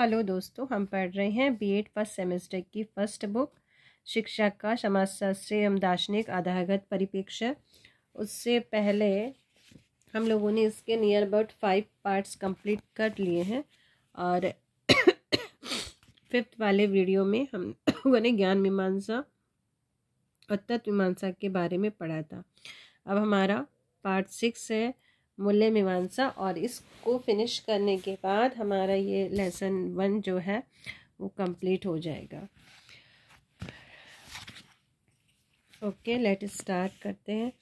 hello दोस्तों हम पढ़ रहे हैं बीएड फर्स्ट सेमेस्टर की फर्स्ट बुक शिक्षा का समाजशास्त्री एवं दार्शनिक आधारगत परिप्रेक्ष्य उससे पहले हम लोगों ने इसके near about five parts complete कर लिए हैं और फिफ्थ वाले वीडियो में हम लोगों ने ज्ञान मीमांसा और तत्व मीमांसा के बारे में पढ़ा था अब हमारा पार्ट सिक्स है मूल्य मीमांसा और इसको फिनिश करने के बाद हमारा ये लेसन वन जो है वो कंप्लीट हो जाएगा ओके लेट स्टार्ट करते हैं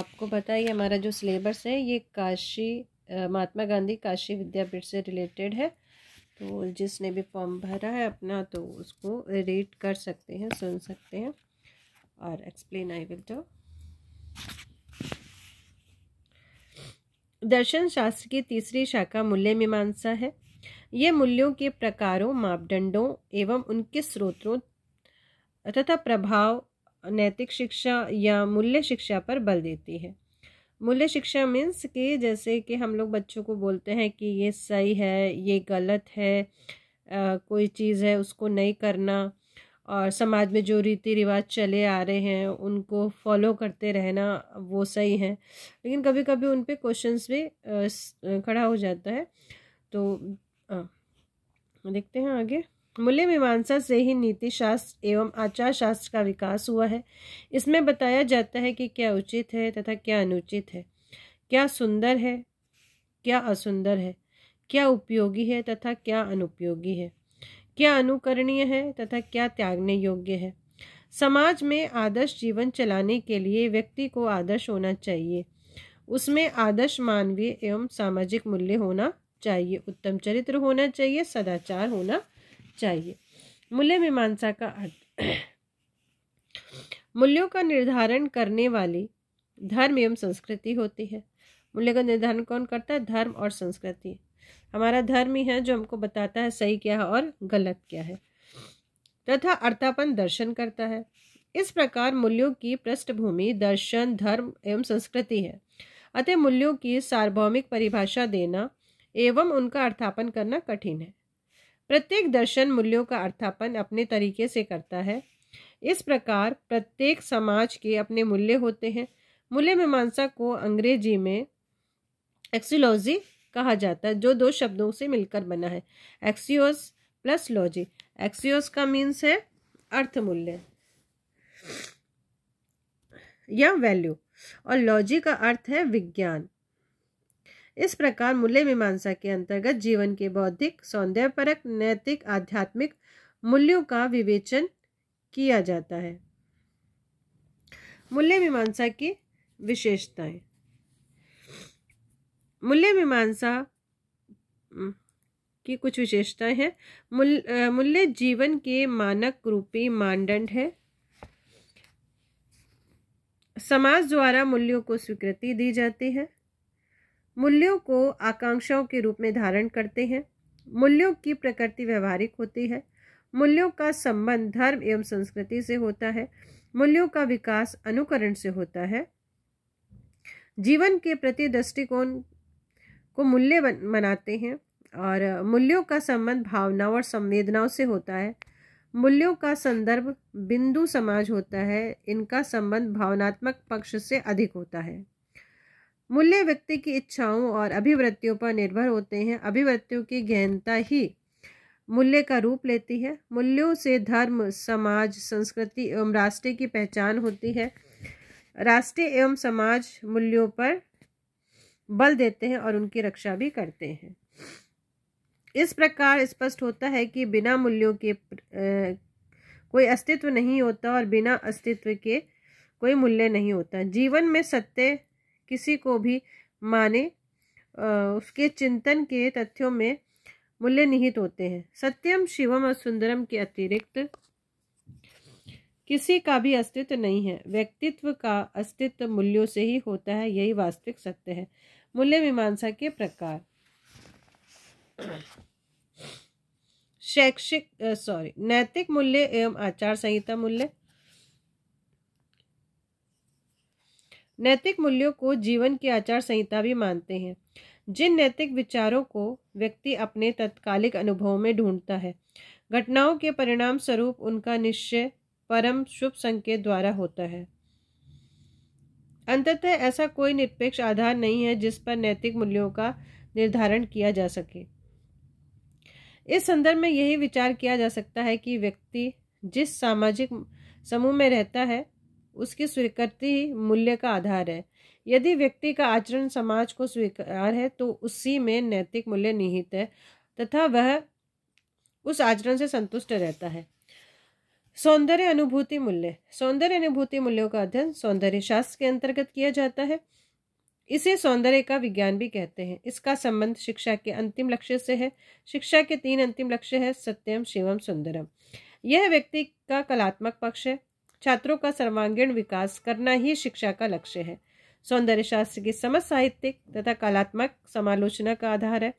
आपको पता है हमारा जो सिलेबस है ये काशी महात्मा गांधी काशी विद्यापीठ से रिलेटेड है तो जिसने भी फॉर्म भरा है अपना तो उसको रीड कर सकते हैं सुन सकते हैं और एक्सप्लेन आई विल डू दर्शन शास्त्र की तीसरी शाखा मूल्य मीमांसा है ये मूल्यों के प्रकारों मापदंडों एवं उनके स्रोतों तथा प्रभाव नैतिक शिक्षा या मूल्य शिक्षा पर बल देती है मूल्य शिक्षा मीन्स कि जैसे कि हम लोग बच्चों को बोलते हैं कि ये सही है ये गलत है आ, कोई चीज़ है उसको नहीं करना और समाज में जो रीति रिवाज चले आ रहे हैं उनको फॉलो करते रहना वो सही है लेकिन कभी कभी उन पर क्वेश्चंस भी खड़ा हो जाता है तो आ, देखते हैं आगे मूल्य मीमांसा से ही नीति शास्त्र एवं आचार शास्त्र का विकास हुआ है इसमें बताया जाता है कि क्या उचित है तथा क्या अनुचित है क्या सुंदर है क्या असुंदर है क्या उपयोगी है तथा क्या अनुपयोगी है क्या अनुकरणीय है तथा क्या त्यागने योग्य है समाज में आदर्श जीवन चलाने के लिए व्यक्ति को आदर्श होना चाहिए उसमें आदर्श मानवीय एवं सामाजिक मूल्य होना चाहिए उत्तम चरित्र होना चाहिए सदाचार होना चाहिए मूल्य मीमांसा का अर्थ मूल्यों का निर्धारण करने वाली धर्म एवं संस्कृति होती है मूल्य का निर्धारण कौन करता है धर्म और संस्कृति हमारा धर्म ही है जो हमको बताता है सही क्या है और गलत क्या है तथा अर्थापन दर्शन करता है इस प्रकार मूल्यों की पृष्ठभूमि दर्शन धर्म एवं संस्कृति है अतः मूल्यों की सार्वभौमिक परिभाषा देना एवं उनका अर्थापन करना कठिन है प्रत्येक दर्शन मूल्यों का अर्थापन अपने तरीके से करता है इस प्रकार प्रत्येक समाज के अपने मूल्य होते हैं मूल्य मीमांसा को अंग्रेजी में एक्सोलॉजी कहा जाता है जो दो शब्दों से मिलकर बना है एक्सियोस प्लस लॉजी एक्सियोस का मीन्स है अर्थ मूल्य या वैल्यू और लॉजी का अर्थ है विज्ञान इस प्रकार मूल्य मीमांसा के अंतर्गत जीवन के बौद्धिक सौंदर्यपरक नैतिक आध्यात्मिक मूल्यों का विवेचन किया जाता है मूल्य मीमांसा की विशेषताएं मूल्य मीमांसा की कुछ विशेषताएं हैं मूल्य जीवन के मानक रूपी मानदंड है समाज द्वारा मूल्यों को स्वीकृति दी जाती है मूल्यों को आकांक्षाओं के रूप में धारण करते हैं मूल्यों की प्रकृति व्यवहारिक होती है मूल्यों का संबंध धर्म एवं संस्कृति से होता है मूल्यों का विकास अनुकरण से होता है जीवन के प्रति दृष्टिकोण को मूल्य मनाते हैं और मूल्यों का संबंध भावनाओं और संवेदनाओं से होता है मूल्यों का संदर्भ बिंदु समाज होता है इनका संबंध भावनात्मक पक्ष से अधिक होता है मूल्य व्यक्ति की इच्छाओं और अभिवृत्तियों पर निर्भर होते हैं अभिवृत्तियों की गहनता ही मूल्य का रूप लेती है मूल्यों से धर्म समाज संस्कृति एवं राष्ट्र की पहचान होती है राष्ट्र एवं समाज मूल्यों पर बल देते हैं और उनकी रक्षा भी करते हैं इस प्रकार स्पष्ट होता है कि बिना मूल्यों के कोई अस्तित्व नहीं होता और बिना अस्तित्व के कोई मूल्य नहीं होता जीवन में सत्य किसी को भी माने उसके चिंतन के तथ्यों में मूल्य निहित होते हैं सत्यम शिवम और सुंदरम के अतिरिक्त किसी का भी अस्तित्व नहीं है व्यक्तित्व का अस्तित्व मूल्यों से ही होता है यही वास्तविक सत्य है मूल्य मीमांसा के प्रकार शैक्षिक सॉरी नैतिक मूल्य एवं आचार संहिता मूल्य नैतिक मूल्यों को जीवन की आचार संहिता भी मानते हैं जिन नैतिक विचारों को व्यक्ति अपने तत्कालिक अनुभव में ढूंढता है घटनाओं के परिणाम स्वरूप उनका निश्चय परम शुभ संकेत द्वारा होता है अंततः ऐसा कोई निरपेक्ष आधार नहीं है जिस पर नैतिक मूल्यों का निर्धारण किया जा सके इस संदर्भ में यही विचार किया जा सकता है कि व्यक्ति जिस सामाजिक समूह में रहता है उसकी स्वीकृति ही मूल्य का आधार है यदि व्यक्ति का आचरण समाज को स्वीकार है तो उसी में नैतिक मूल्य निहित है तथा वह उस आचरण से संतुष्ट रहता है सौंदर्य अनुभूति मूल्य सौंदर्य अनुभूति मूल्यों का अध्ययन सौंदर्य शास्त्र के अंतर्गत किया जाता है इसे सौंदर्य का विज्ञान भी कहते हैं इसका संबंध शिक्षा के अंतिम लक्ष्य से है शिक्षा के तीन अंतिम लक्ष्य है सत्यम शिवम सुंदरम यह व्यक्ति का कलात्मक पक्ष है छात्रों का सर्वांगीण विकास करना ही शिक्षा का लक्ष्य है सौंदर्य शास्त्र की समझ साहित्यिक तथा कलात्मक समालोचना का आधार है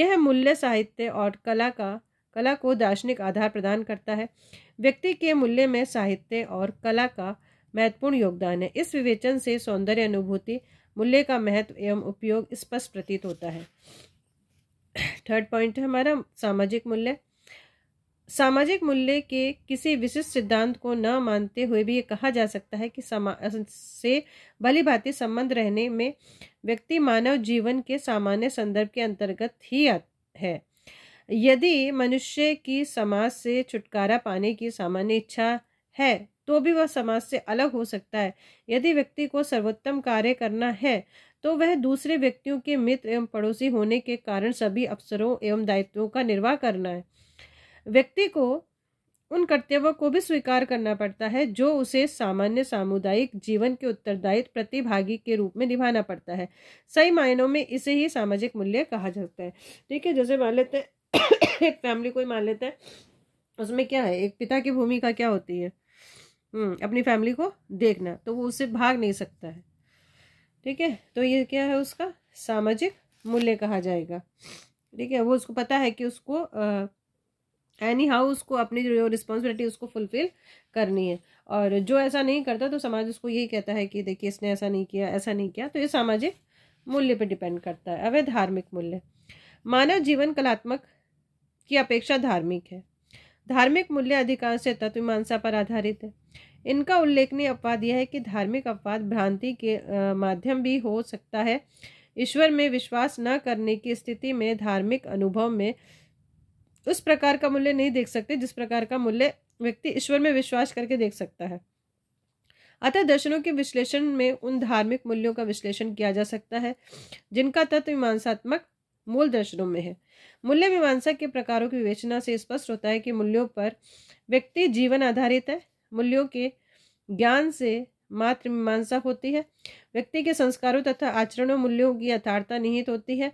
यह मूल्य साहित्य और कला का कला को दार्शनिक आधार प्रदान करता है व्यक्ति के मूल्य में साहित्य और कला का महत्वपूर्ण योगदान है इस विवेचन से सौंदर्य अनुभूति मूल्य का महत्व एवं उपयोग स्पष्ट प्रतीत होता है थर्ड पॉइंट है हमारा सामाजिक मूल्य सामाजिक मूल्य के किसी विशिष्ट सिद्धांत को न मानते हुए भी ये कहा जा सकता है कि समा से भली भांति संबंध रहने में व्यक्ति मानव जीवन के सामान्य संदर्भ के अंतर्गत ही है यदि मनुष्य की समाज से छुटकारा पाने की सामान्य इच्छा है तो भी वह समाज से अलग हो सकता है यदि व्यक्ति को सर्वोत्तम कार्य करना है तो वह दूसरे व्यक्तियों के मित्र एवं पड़ोसी होने के कारण सभी अवसरों एवं दायित्वों का निर्वाह करना है व्यक्ति को उन कर्तव्यों को भी स्वीकार करना पड़ता है जो उसे सामान्य सामुदायिक जीवन के उत्तरदायित्व प्रतिभागी के रूप में निभाना पड़ता है सही मायनों में इसे ही सामाजिक मूल्य कहा जाता है ठीक है जैसे मान लेते हैं एक फैमिली को ही मान लेते हैं उसमें क्या है एक पिता की भूमिका क्या होती है हम्म, अपनी फैमिली को देखना तो वो उससे भाग नहीं सकता है ठीक है तो ये क्या है उसका सामाजिक मूल्य कहा जाएगा ठीक है वो उसको पता है कि उसको एनी हाउ उसको अपनी जो रिस्पॉन्सिबिलिटी उसको फुलफिल करनी है और जो ऐसा नहीं करता तो समाज उसको यही कहता है कि देखिए इसने ऐसा नहीं किया ऐसा नहीं किया तो ये सामाजिक मूल्य पर डिपेंड करता है अवैध धार्मिक मूल्य मानव जीवन कलात्मक की अपेक्षा धार्मिक है धार्मिक मूल्य अधिकांश तत्व मीमांसा पर आधारित है इनका उल्लेखनीय अपवाद यह है कि धार्मिक अपवाद भ्रांति के माध्यम भी हो सकता है ईश्वर में विश्वास न करने की स्थिति में धार्मिक अनुभव में उस प्रकार का मूल्य नहीं देख सकते जिस प्रकार का मूल्य व्यक्ति ईश्वर में विश्वास करके देख सकता है अतः दर्शनों के विश्लेषण में उन धार्मिक मूल्यों का विश्लेषण किया जा सकता है जिनका तत्व मीमांसात्मक मूल दर्शनों में है मूल्य मीमांसा के प्रकारों की विवेचना से स्पष्ट होता है कि मूल्यों पर व्यक्ति जीवन आधारित है मूल्यों के ज्ञान से मात्र मीमांसा होती है व्यक्ति के संस्कारों तथा आचरणों मूल्यों की यथार्थता निहित होती है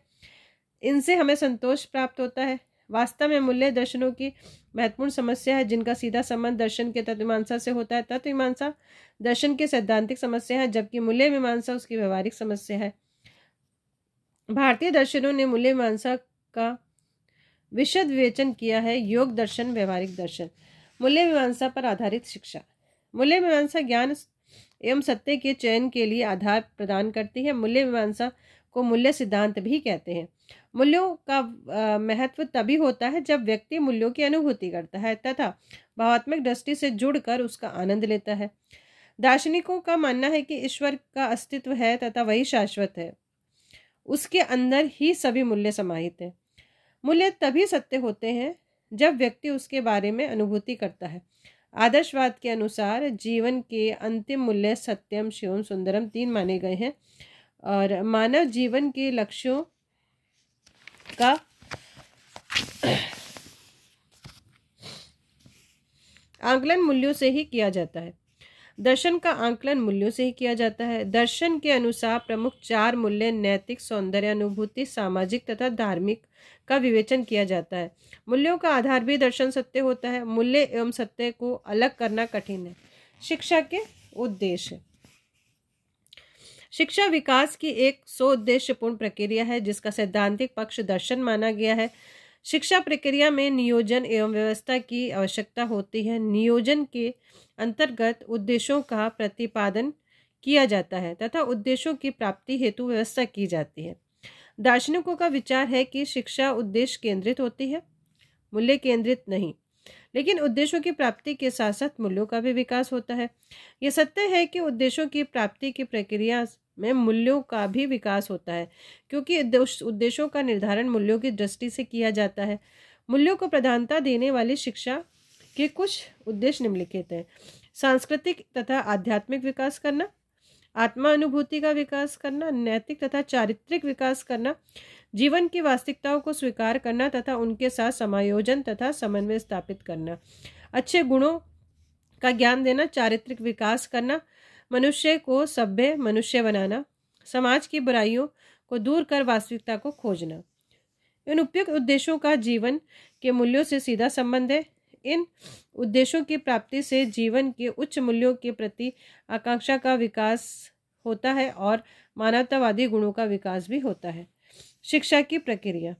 इनसे हमें संतोष प्राप्त होता है वास्तव में मूल्य दर्शनों की महत्वपूर्ण समस्या है जिनका सीधा संबंध दर्शन के मीमांसा से होता है मीमांसा दर्शन की सैद्धांतिक समस्या है जबकि मूल्य मीमांसा उसकी व्यवहारिक समस्या है भारतीय दर्शनों ने मूल्य मानसा का विशद विवेचन किया है योग दर्शन व्यवहारिक दर्शन मूल्य मीमांसा पर आधारित शिक्षा मूल्य मीमांसा ज्ञान एवं सत्य के चयन के लिए आधार प्रदान करती है मूल्य मीमांसा को मूल्य सिद्धांत भी कहते हैं मूल्यों का महत्व तभी होता है जब व्यक्ति मूल्यों की अनुभूति करता है तथा भावात्मक दृष्टि से जुड़कर उसका आनंद लेता है दार्शनिकों का मानना है कि ईश्वर का अस्तित्व है तथा वही शाश्वत है उसके अंदर ही सभी मूल्य समाहित हैं मूल्य तभी सत्य होते हैं जब व्यक्ति उसके बारे में अनुभूति करता है आदर्शवाद के अनुसार जीवन के अंतिम मूल्य सत्यम शिवम सुंदरम तीन माने गए हैं और मानव जीवन के लक्ष्यों का आंकलन मूल्यों से ही किया जाता है दर्शन का आंकलन मूल्यों से ही किया जाता है दर्शन के अनुसार प्रमुख चार मूल्य नैतिक सौंदर्य अनुभूति सामाजिक तथा धार्मिक का विवेचन किया जाता है मूल्यों का आधार भी दर्शन सत्य होता है मूल्य एवं सत्य को अलग करना कठिन है शिक्षा के उद्देश्य शिक्षा विकास की एक सो उद्देश्यपूर्ण प्रक्रिया है जिसका सैद्धांतिक पक्ष दर्शन माना गया है शिक्षा प्रक्रिया में नियोजन एवं व्यवस्था की आवश्यकता होती है नियोजन के अंतर्गत उद्देश्यों का प्रतिपादन किया जाता है तथा उद्देश्यों की प्राप्ति हेतु व्यवस्था की जाती है दार्शनिकों का विचार है कि शिक्षा उद्देश्य केंद्रित होती है मूल्य केंद्रित नहीं लेकिन उद्देश्यों की प्राप्ति के साथ साथ मूल्यों का भी विकास होता है यह सत्य है कि उद्देश्यों की प्राप्ति की प्रक्रिया में मूल्यों का भी विकास होता है क्योंकि उद्देश्यों का निर्धारण मूल्यों की दृष्टि से किया जाता है मूल्यों को प्रधानता देने वाली शिक्षा के कुछ उद्देश्य निम्नलिखित हैं सांस्कृतिक तथा आध्यात्मिक विकास करना आत्मा अनुभूति का विकास करना नैतिक तथा चारित्रिक विकास करना जीवन की वास्तविकताओं को स्वीकार करना तथा उनके साथ समायोजन तथा समन्वय स्थापित करना अच्छे गुणों का ज्ञान देना चारित्रिक विकास करना मनुष्य को सभ्य मनुष्य बनाना समाज की बुराइयों को दूर कर वास्तविकता को खोजना इन उपयुक्त उद्देश्यों का जीवन के मूल्यों से सीधा संबंध है इन उद्देश्यों की प्राप्ति से जीवन के उच्च मूल्यों के प्रति आकांक्षा का विकास होता है और मानवतावादी गुणों का विकास भी होता है शिक्षा की प्रक्रिया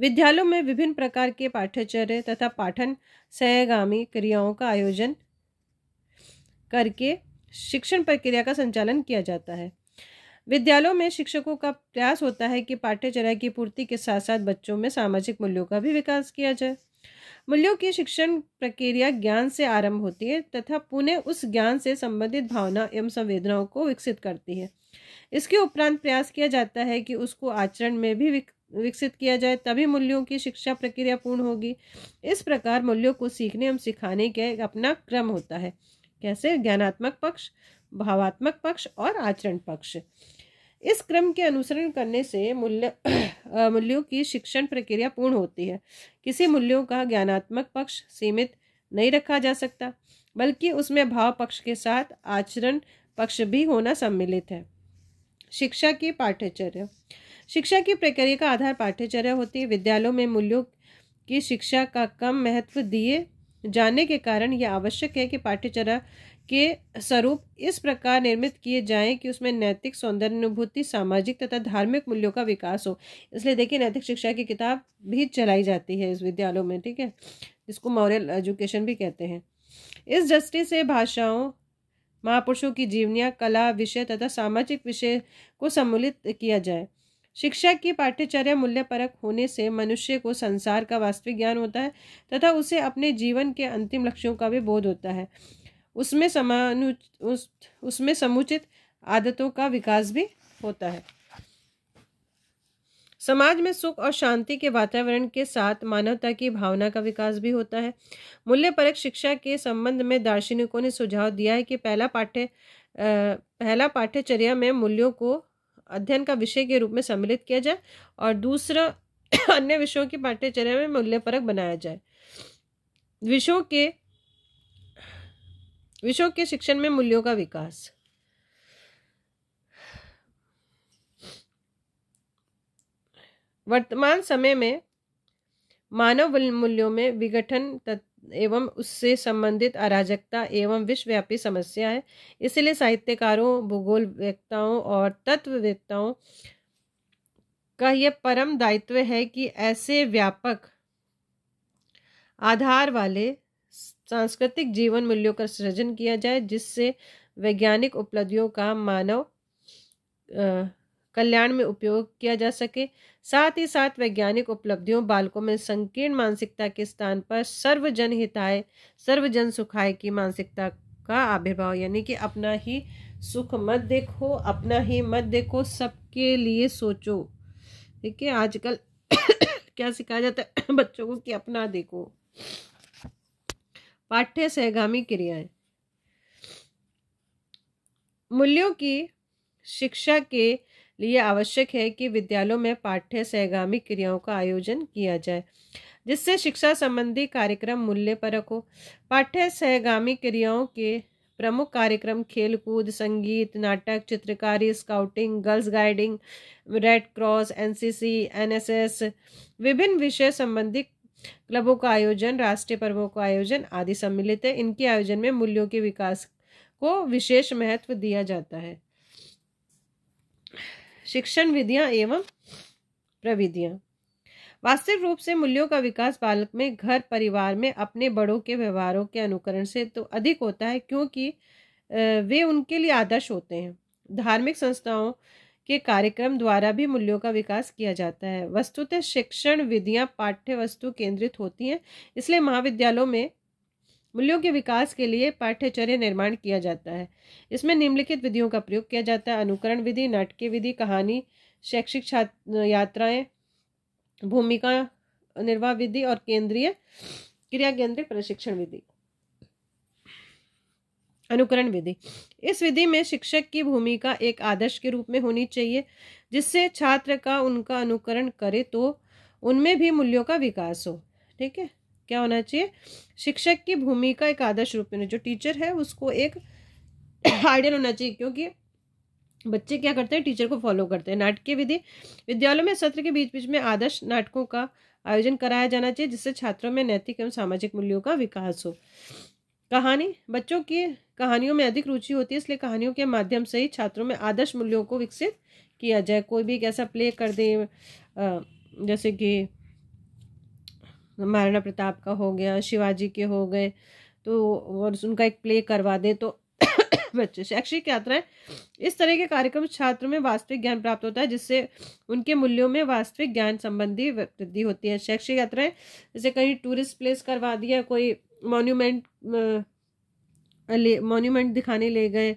विद्यालयों में विभिन्न प्रकार के पाठ्यचर्य तथा पाठन सहगामी क्रियाओं का आयोजन करके शिक्षण प्रक्रिया का संचालन किया जाता है विद्यालयों में शिक्षकों का प्रयास होता है कि पाठ्यचर्या की पूर्ति के साथ साथ बच्चों में सामाजिक मूल्यों का भी विकास किया जाए मूल्यों की शिक्षण प्रक्रिया ज्ञान से आरंभ होती है तथा पुनः उस ज्ञान से संबंधित भावना एवं संवेदनाओं को विकसित करती है इसके उपरांत प्रयास किया जाता है कि उसको आचरण में भी विकसित किया जाए तभी मूल्यों की शिक्षा प्रक्रिया पूर्ण होगी इस प्रकार मूल्यों को सीखने एवं सिखाने का अपना क्रम होता है कैसे ज्ञानात्मक पक्ष भावात्मक पक्ष और आचरण पक्ष इस क्रम के अनुसरण करने से मूल्य मूल्यों की शिक्षण प्रक्रिया पूर्ण होती है किसी मूल्यों का ज्ञानात्मक पक्ष सीमित नहीं रखा जा सकता बल्कि उसमें भाव पक्ष के साथ आचरण पक्ष भी होना सम्मिलित है शिक्षा की पाठ्यचर्या शिक्षा की प्रक्रिया का आधार पाठ्यचर्या होती है विद्यालयों में मूल्यों की शिक्षा का कम महत्व दिए जाने के कारण यह आवश्यक है कि पाठ्यचर्या के स्वरूप इस प्रकार निर्मित किए जाएं कि उसमें नैतिक सौंदर्य अनुभूति सामाजिक तथा धार्मिक मूल्यों का विकास हो इसलिए देखिए नैतिक शिक्षा की किताब भी चलाई जाती है इस विद्यालयों में ठीक है जिसको मॉरल एजुकेशन भी कहते हैं इस दृष्टि से भाषाओं महापुरुषों की जीवनियाँ कला विषय तथा सामाजिक विषय को सम्मिलित किया जाए शिक्षा की पाठ्यचर्या मूल्यपरक होने से मनुष्य को संसार का वास्तविक ज्ञान होता है तथा उसे अपने जीवन के अंतिम लक्ष्यों का भी बोध होता है उसमें समानु उस, उसमें समुचित आदतों का विकास भी होता है समाज में सुख और शांति के वातावरण के साथ मानवता की भावना का विकास भी होता है मूल्यपरक शिक्षा के संबंध में दार्शनिकों ने सुझाव दिया है कि पहला पाठ्य पहला पाठ्यचर्या में मूल्यों को अध्ययन का विषय के रूप में सम्मिलित किया जाए और दूसरा अन्य विषयों की पाठ्यचर्या में मूल्यपरक बनाया जाए विषयों के विषयों के शिक्षण में मूल्यों का विकास वर्तमान समय में मानव मूल्यों में विघटन तत् एवं उससे संबंधित अराजकता एवं विश्वव्यापी समस्या है इसलिए साहित्यकारों भूगोल व्यक्ताओं और तत्ववेत्ताओं का यह परम दायित्व है कि ऐसे व्यापक आधार वाले सांस्कृतिक जीवन मूल्यों का सृजन किया जाए जिससे वैज्ञानिक उपलब्धियों का मानव आ, कल्याण में उपयोग किया जा सके साथ ही साथ वैज्ञानिक उपलब्धियों बालकों में संकीर्ण मानसिकता के स्थान पर सर्वजन हिताय सर्वजन सुखाय की मानसिकता का आविर्भाव यानी कि अपना ही सुख मत देखो अपना ही मत देखो सबके लिए सोचो ठीक है आजकल क्या सिखाया जाता है बच्चों को कि अपना देखो पाठ्य सहगामी क्रियाएं मूल्यों की शिक्षा के लिए आवश्यक है कि विद्यालयों में पाठ्य सहगामी क्रियाओं का आयोजन किया जाए जिससे शिक्षा संबंधी कार्यक्रम मूल्य परक हो पाठ्य सहगामी क्रियाओं के प्रमुख कार्यक्रम खेलकूद संगीत नाटक चित्रकारी scouting girls guiding red cross NCC NSS विभिन्न विषय संबंधी क्लबों का आयोजन राष्ट्रीय पर्वों का आयोजन आदि सम्मिलित है इनके आयोजन में मूल्यों के विकास को विशेष महत्व दिया जाता है शिक्षण विधियां एवं प्रविधियां वास्तविक रूप से मूल्यों का विकास बालक में घर परिवार में अपने बड़ों के व्यवहारों के अनुकरण से तो अधिक होता है क्योंकि वे उनके लिए आदर्श होते हैं धार्मिक संस्थाओं के कार्यक्रम द्वारा भी मूल्यों का विकास किया जाता है वस्तुतः शिक्षण विधियां पाठ्य वस्तु केंद्रित होती हैं इसलिए महाविद्यालयों में मूल्यों के विकास के लिए पाठ्यचर्य निर्माण किया जाता है इसमें निम्नलिखित विधियों का प्रयोग किया जाता है अनुकरण विधि नाटकीय विधि कहानी शैक्षिक यात्राएं भूमिका निर्वाह विधि और केंद्रीय क्रिया केंद्रित प्रशिक्षण विधि अनुकरण विधि इस विधि में शिक्षक की भूमिका एक आदर्श के रूप में होनी चाहिए जिससे छात्र का उनका अनुकरण करे तो उनमें भी मूल्यों का विकास हो ठीक है क्या होना चाहिए शिक्षक की भूमिका एक आदर्श रूप में जो टीचर है उसको एक आइडियल होना चाहिए क्योंकि बच्चे क्या करते हैं टीचर को फॉलो करते हैं नाटकीय विधि विद्यालयों में सत्र के बीच बीच में आदर्श नाटकों का आयोजन कराया जाना चाहिए जिससे छात्रों में नैतिक एवं सामाजिक मूल्यों का विकास हो कहानी बच्चों की कहानियों में अधिक रुचि होती है इसलिए कहानियों के माध्यम से ही छात्रों में आदर्श मूल्यों को विकसित किया जाए कोई भी एक ऐसा प्ले कर दे जैसे कि महाराणा प्रताप का हो गया शिवाजी के हो गए तो और उनका एक प्ले करवा दें तो बच्चे शैक्षिक यात्राएं इस तरह के कार्यक्रम छात्रों में वास्तविक ज्ञान प्राप्त होता है जिससे उनके मूल्यों में वास्तविक ज्ञान संबंधी वृद्धि होती है शैक्षिक यात्राएं जैसे कहीं टूरिस्ट प्लेस करवा दिया कोई मॉन्यूमेंट मॉन्यूमेंट दिखाने ले गए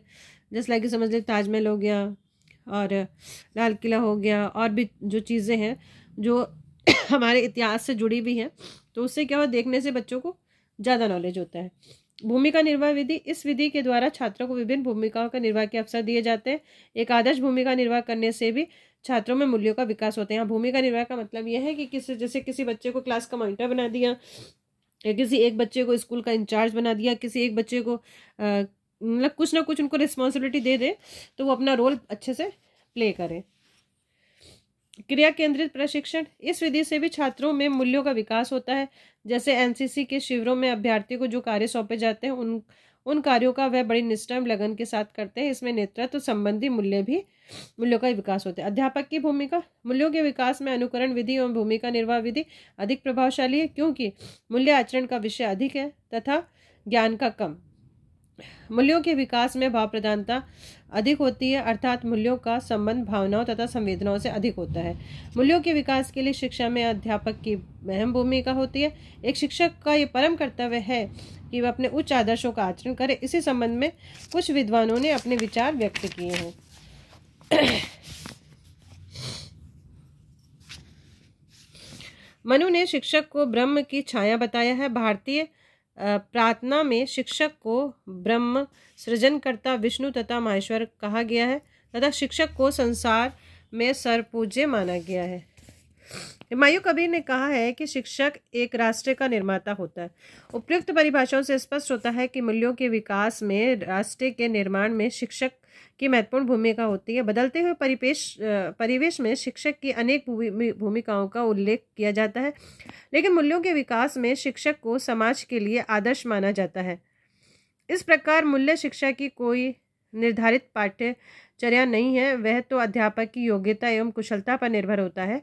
जैसे लाइक समझ लें ताजमहल हो गया और लाल किला हो गया और भी जो चीज़ें हैं जो हमारे इतिहास से जुड़ी भी हैं तो उससे क्या हो देखने से बच्चों को ज़्यादा नॉलेज होता है भूमिका निर्वाह विधि इस विधि के द्वारा छात्रों को विभिन्न भूमिकाओं का निर्वाह के अवसर दिए जाते हैं एक आदर्श भूमिका निर्वाह करने से भी छात्रों में मूल्यों का विकास होता है यहाँ भूमिका निर्वाह का मतलब यह है कि किस जैसे किसी बच्चे को क्लास का मॉनिटर बना दिया या किसी एक बच्चे को स्कूल का इंचार्ज बना दिया किसी एक बच्चे को मतलब कुछ ना कुछ उनको रिस्पॉन्सिबिलिटी दे दे तो वो अपना रोल अच्छे से प्ले करें क्रिया केंद्रित प्रशिक्षण इस विधि से भी छात्रों में मूल्यों का विकास होता है जैसे एनसीसी के शिविरों में अभ्यर्थियों को जो कार्य सौंपे जाते हैं उन उन कार्यों का वह बड़ी निष्ठा लगन के साथ करते हैं इसमें नेतृत्व तो संबंधी मूल्य भी मूल्यों का विकास होता है अध्यापक की भूमिका मूल्यों के विकास में अनुकरण विधि एवं भूमिका निर्वाह विधि अधिक प्रभावशाली है क्योंकि मूल्य आचरण का विषय अधिक है तथा ज्ञान का कम मूल्यों के विकास में भाव प्रधानता अधिक होती है अर्थात मूल्यों का संबंध भावनाओं तथा संवेदनाओं से अधिक होता है मूल्यों के विकास के लिए शिक्षा में अध्यापक की अहम भूमिका होती है एक शिक्षक का ये परम कर्तव्य है कि वह अपने उच्च आदर्शों का आचरण करे इसी संबंध में कुछ विद्वानों ने अपने विचार व्यक्त किए हैं मनु ने शिक्षक को ब्रह्म की छाया बताया है भारतीय प्रार्थना में शिक्षक को ब्रह्म सृजनकर्ता विष्णु तथा माहेश्वर कहा गया है तथा शिक्षक को संसार में सर्वपूज्य माना गया है हिमायू कबीर ने कहा है कि शिक्षक एक राष्ट्र का निर्माता होता है उपयुक्त परिभाषाओं से स्पष्ट होता है कि मूल्यों के विकास में राष्ट्र के निर्माण में शिक्षक की महत्वपूर्ण भूमिका होती है बदलते हुए परिपेश परिवेश में शिक्षक की अनेक भूमिकाओं का उल्लेख किया जाता है लेकिन मूल्यों के विकास में शिक्षक को समाज के लिए आदर्श माना जाता है इस प्रकार मूल्य शिक्षा की कोई निर्धारित पाठ्य चर्या नहीं है वह तो अध्यापक की योग्यता एवं कुशलता पर निर्भर होता है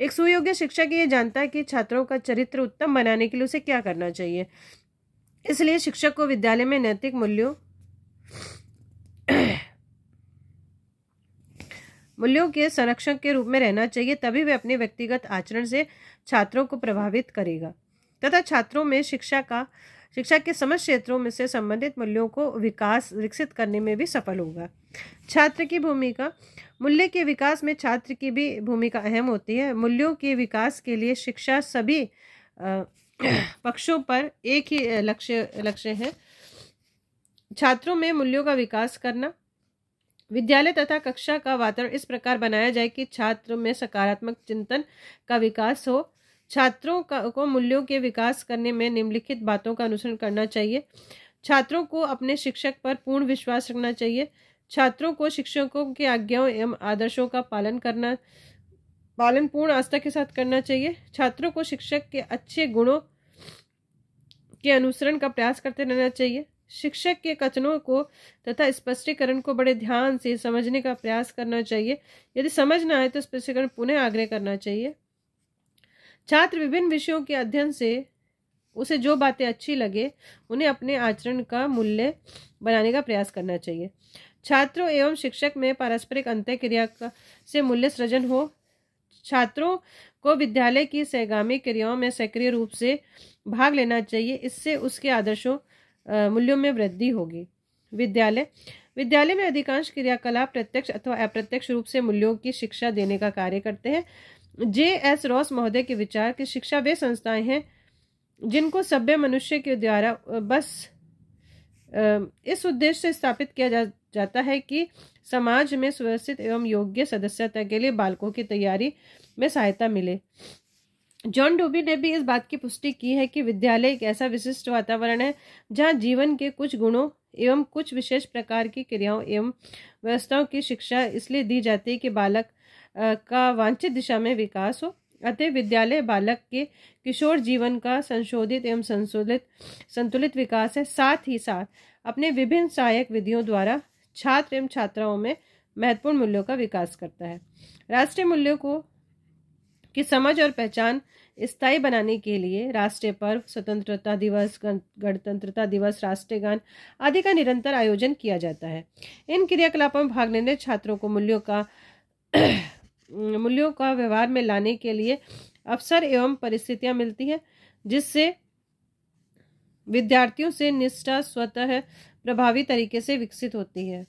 एक सुयोग्य शिक्षक ये जानता है कि छात्रों का चरित्र उत्तम बनाने के लिए उसे क्या करना चाहिए इसलिए शिक्षक को विद्यालय में नैतिक मूल्यों मूल्यों के संरक्षक के रूप में रहना चाहिए तभी वे अपने व्यक्तिगत आचरण से छात्रों को प्रभावित करेगा तथा छात्रों में शिक्षा का शिक्षा के समस्त क्षेत्रों में से संबंधित मूल्यों को विकास विकसित करने में भी सफल होगा छात्र की भूमिका मूल्य के विकास में छात्र की भी भूमिका अहम होती है मूल्यों के विकास के लिए शिक्षा सभी पक्षों पर एक ही लक्ष्य लक्ष्य है छात्रों में मूल्यों का विकास करना विद्यालय तथा कक्षा का वातावरण इस प्रकार बनाया जाए कि छात्र में सकारात्मक चिंतन का विकास हो छात्रों को मूल्यों के विकास करने में निम्नलिखित बातों का अनुसरण करना चाहिए छात्रों को अपने शिक्षक पर पूर्ण विश्वास रखना चाहिए छात्रों को शिक्षकों की आज्ञाओं एवं आदर्शों का पालन करना पालन पूर्ण आस्था के साथ करना चाहिए छात्रों को शिक्षक के अच्छे गुणों के अनुसरण का प्रयास करते रहना चाहिए शिक्षक के कथनों को तथा स्पष्टीकरण को बड़े ध्यान से समझने का प्रयास करना चाहिए यदि समझ ना आए तो स्पष्टीकरण पुनः आग्रह करना चाहिए छात्र विभिन्न विषयों के अध्ययन से उसे जो बातें अच्छी लगे उन्हें अपने आचरण का मूल्य बनाने का प्रयास करना चाहिए छात्रों एवं शिक्षक में पारस्परिक अंत्य क्रिया से मूल्य सृजन हो छात्रों को विद्यालय की सहगामी क्रियाओं में सक्रिय रूप से भाग लेना चाहिए इससे उसके आदर्शों मूल्यों में वृद्धि होगी विद्यालय विद्यालय में अधिकांश क्रियाकलाप प्रत्यक्ष अथवा अप्रत्यक्ष रूप से मूल्यों की शिक्षा देने का कार्य करते हैं जे एस रॉस महोदय के विचार कि शिक्षा वे संस्थाएं हैं जिनको सभ्य मनुष्य के द्वारा बस इस उद्देश्य से स्थापित किया जा जाता है कि समाज में सुव्यवस्थित एवं योग्य सदस्यता के लिए बालकों की तैयारी में सहायता मिले जॉन डोबी ने भी इस बात की पुष्टि की है कि विद्यालय एक ऐसा विशिष्ट वातावरण है जहाँ जीवन के कुछ गुणों एवं कुछ विशेष प्रकार की क्रियाओं एवं व्यवस्थाओं की शिक्षा इसलिए दी जाती है कि बालक का वांछित दिशा में विकास हो अतः विद्यालय बालक के किशोर जीवन का संशोधित एवं संशोधित संतुलित विकास है साथ ही साथ अपने विभिन्न सहायक विधियों द्वारा छात्र एवं छात्राओं में महत्वपूर्ण मूल्यों का विकास करता है राष्ट्रीय मूल्यों को की समझ और पहचान स्थायी बनाने के लिए राष्ट्रीय पर्व स्वतंत्रता दिवस गणतंत्रता दिवस राष्ट्रीय गान आदि का निरंतर आयोजन किया जाता है इन क्रियाकलापों में भाग लेने छात्रों को मूल्यों का मूल्यों का व्यवहार में लाने के लिए अवसर एवं परिस्थितियां मिलती है जिससे विद्यार्थियों से निष्ठा स्वतः प्रभावी तरीके से विकसित होती है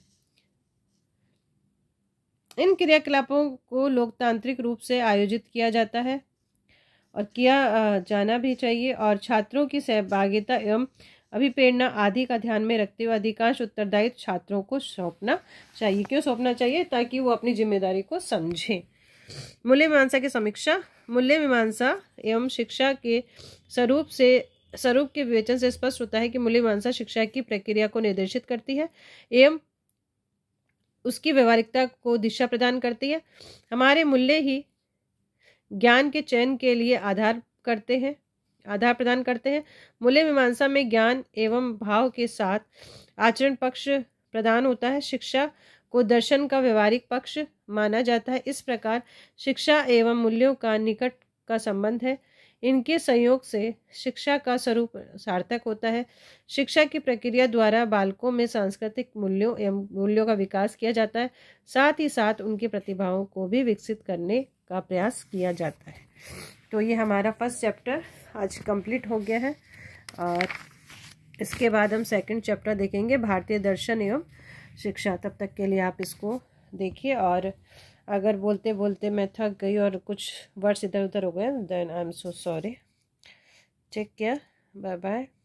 इन क्रियाकलापों को लोकतांत्रिक रूप से आयोजित किया जाता है और किया जाना भी चाहिए और छात्रों की सहभागिता एवं अभिप्रेरणा आदि का ध्यान में रखते हुए अधिकांश उत्तरदायित्व छात्रों को सौंपना चाहिए क्यों सौंपना चाहिए ताकि वो अपनी जिम्मेदारी को समझें मूल्य मीमांसा की समीक्षा मूल्य मीमांसा एवं शिक्षा के स्वरूप से स्वरूप के विवेचन से स्पष्ट होता है कि मूल्य मीमांसा शिक्षा की प्रक्रिया को निर्देशित करती है एवं उसकी व्यवहारिकता को दिशा प्रदान करती है हमारे मूल्य ही ज्ञान के चयन के लिए आधार करते हैं आधार प्रदान करते हैं मूल्य मीमांसा में ज्ञान एवं भाव के साथ आचरण पक्ष प्रदान होता है शिक्षा को दर्शन का व्यवहारिक पक्ष माना जाता है इस प्रकार शिक्षा एवं मूल्यों का निकट का संबंध है इनके संयोग से शिक्षा का स्वरूप सार्थक होता है शिक्षा की प्रक्रिया द्वारा बालकों में सांस्कृतिक मूल्यों एवं मूल्यों का विकास किया जाता है साथ ही साथ उनकी प्रतिभाओं को भी विकसित करने का प्रयास किया जाता है तो ये हमारा फर्स्ट चैप्टर आज कंप्लीट हो गया है और इसके बाद हम सेकंड चैप्टर देखेंगे भारतीय दर्शन एवं शिक्षा तब तक के लिए आप इसको देखिए और अगर बोलते बोलते मैं थक गई और कुछ वर्ड्स इधर उधर हो गए then I am so sorry take care bye bye